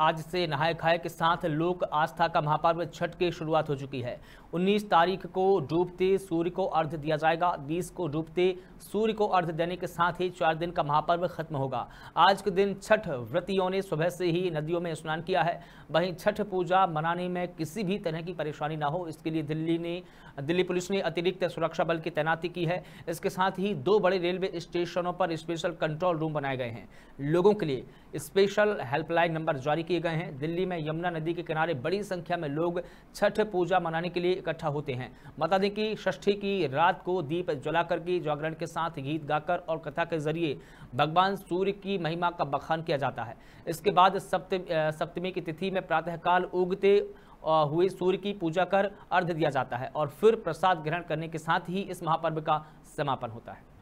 आज से नहाए खाए के साथ लोक आस्था का महापर्व छठ की शुरुआत हो चुकी है 19 तारीख को डूबते सूर्य को अर्घ दिया जाएगा 20 को डूबते सूर्य को अर्घ देने के साथ ही चार दिन का महापर्व खत्म होगा आज के दिन छठ व्रतियों ने सुबह से ही नदियों में स्नान किया है वहीं छठ पूजा मनाने में किसी भी तरह की परेशानी ना हो इसके लिए दिल्ली ने दिल्ली पुलिस ने अतिरिक्त सुरक्षा बल की तैनाती की है इसके साथ ही दो बड़े रेलवे स्टेशनों पर स्पेशल कंट्रोल रूम बनाए गए हैं लोगों के लिए स्पेशल हेल्पलाइन नंबर जारी जारी किए गए हैं दिल्ली में यमुना नदी के किनारे बड़ी संख्या में लोग छठ पूजा मनाने के लिए इकट्ठा होते हैं बता दें कि षष्ठी की रात को दीप जलाकर की जागरण के साथ गीत गाकर और कथा के जरिए भगवान सूर्य की महिमा का बखान किया जाता है इसके बाद सप्तमी की तिथि में प्रातःकाल उगते हुए सूर्य की पूजा कर अर्ध दिया जाता है और फिर प्रसाद ग्रहण करने के साथ ही इस महापर्व का समापन होता है